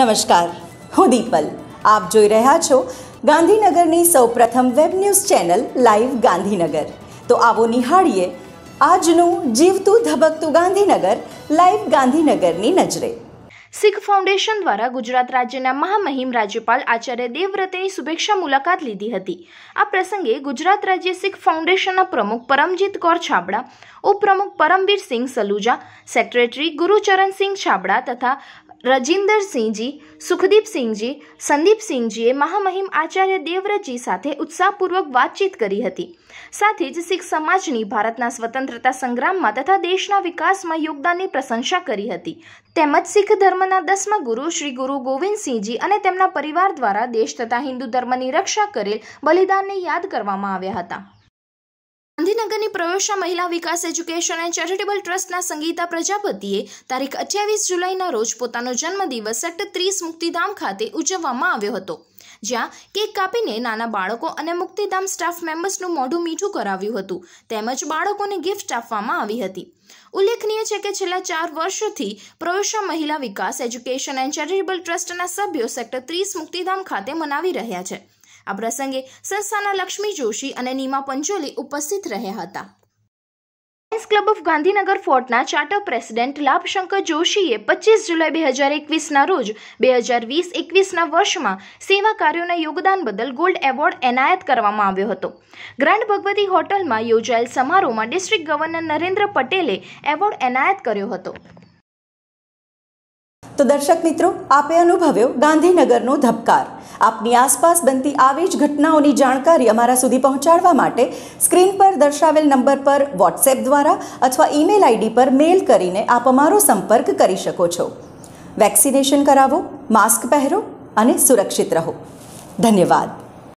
નમસ્કાર હું દીપલ આપ જોઈ રહ્યા છો ગાંધીનગરની સૌપ્રથમ web news channel live Gandhinagar તો આવો નિહાળીએ આજનું જીવતું ધબકતું ગાંધીનગર લાઈવ ગાંધીનગરની નજરે શીખ ફાઉન્ડેશન દ્વારા ગુજરાત રાજ્યના મહામહિમ રાજ્યપાલ આચાર્ય દેવવ્રતેની શુભેચ્છા મુલાકાત લીધી હતી આ પ્રસંગે ગુજરાત રાજ્ય શીખ ફાઉન્ડેશનના પ્રમુખ પરમજીત કૌર છાબડા ઉપપ્રમુખ પરમવીર સિંઘ સલુજા સેક્રેટરી ગુરુચરણસિંહ છાબડા તથા રજિન્દરસિંહજી સુખદીપસિંહજી સંદીપસિંહજીએ મહામહિમ આચાર્ય દેવવ્રતજી સાથે ઉત્સાહપૂર્વક વાતચીત કરી હતી સાથે જ શીખ સમાજની ભારતના સ્વતંત્રતા સંગ્રામમાં તથા દેશના વિકાસમાં યોગદાનની પ્રશંસા કરી હતી તેમજ શીખ ધર્મના દસમા ગુરુ શ્રી ગુરુ ગોવિંદસિંહજી અને તેમના પરિવાર દ્વારા દેશ તથા હિન્દુ ધર્મની રક્ષા કરેલ બલિદાનને યાદ કરવામાં આવ્યા હતા ગાંધીનગરની પ્રવેશા મહિલા વિકાસ એજ્યુકેશન એન્ડ ચેરિટેબલ ટ્રસ્ટના સંગીતા પ્રજાપતિએ તારીખ અઠ્યાવીસ જુલાઈના રોજ પોતાનો જન્મદિવસ સેક્ટર ત્રીસ મુક્તિધામ ખાતે ઉજવવામાં આવ્યો હતો જ્યાં કેક કાપીને નાના બાળકો અને મુક્તિધામ સ્ટાફ મેમ્બર્સનું મોઢું મીઠું કરાવ્યું હતું તેમજ બાળકોને ગિફ્ટ આપવામાં આવી હતી ઉલ્લેખનીય છે કે છેલ્લા ચાર વર્ષથી પ્રવેશા મહિલા વિકાસ એજ્યુકેશન એન્ડ ચેરિટેબલ ટ્રસ્ટના સભ્યો સેક્ટર ત્રીસ મુક્તિધામ ખાતે મનાવી રહ્યા છે આ પ્રસંગે સંસ્થાના લક્ષ્મી જોશી અને નીમા પંચોલી ઉપસ્થિત રહ્યા હતા લાયન્સ ક્લબ ઓફ ગાંધીનગર ફોર્ટના ચાર્ટર પ્રેસિડેન્ટ લાભશંકર જોશીએ પચીસ જુલાઈ બે હજાર એકવીસના રોજ બે હજાર વીસ એકવીસના વર્ષમાં સેવા કાર્યોના યોગદાન બદલ ગોલ્ડ એવોર્ડ એનાયત કરવામાં આવ્યો હતો ગ્રાન્ડ ભગવતી હોટલમાં યોજાયેલ સમારોહમાં ડિસ્ટ્રિક્ટ ગવર્નર નરેન્દ્ર પટેલે એવોર્ડ એનાયત કર્યો હતો તો દર્શક મિત્રો આપે અનુભવ્યો ગાંધીનગરનો ધબકાર આપની આસપાસ બનતી આવી જ ઘટનાઓની જાણકારી અમારા સુધી પહોંચાડવા માટે સ્ક્રીન પર દર્શાવેલ નંબર પર વોટ્સએપ દ્વારા અથવા ઈમેલ આઈડી પર મેલ કરીને આપ અમારો સંપર્ક કરી શકો છો વેક્સિનેશન કરાવો માસ્ક પહેરો અને સુરક્ષિત રહો ધન્યવાદ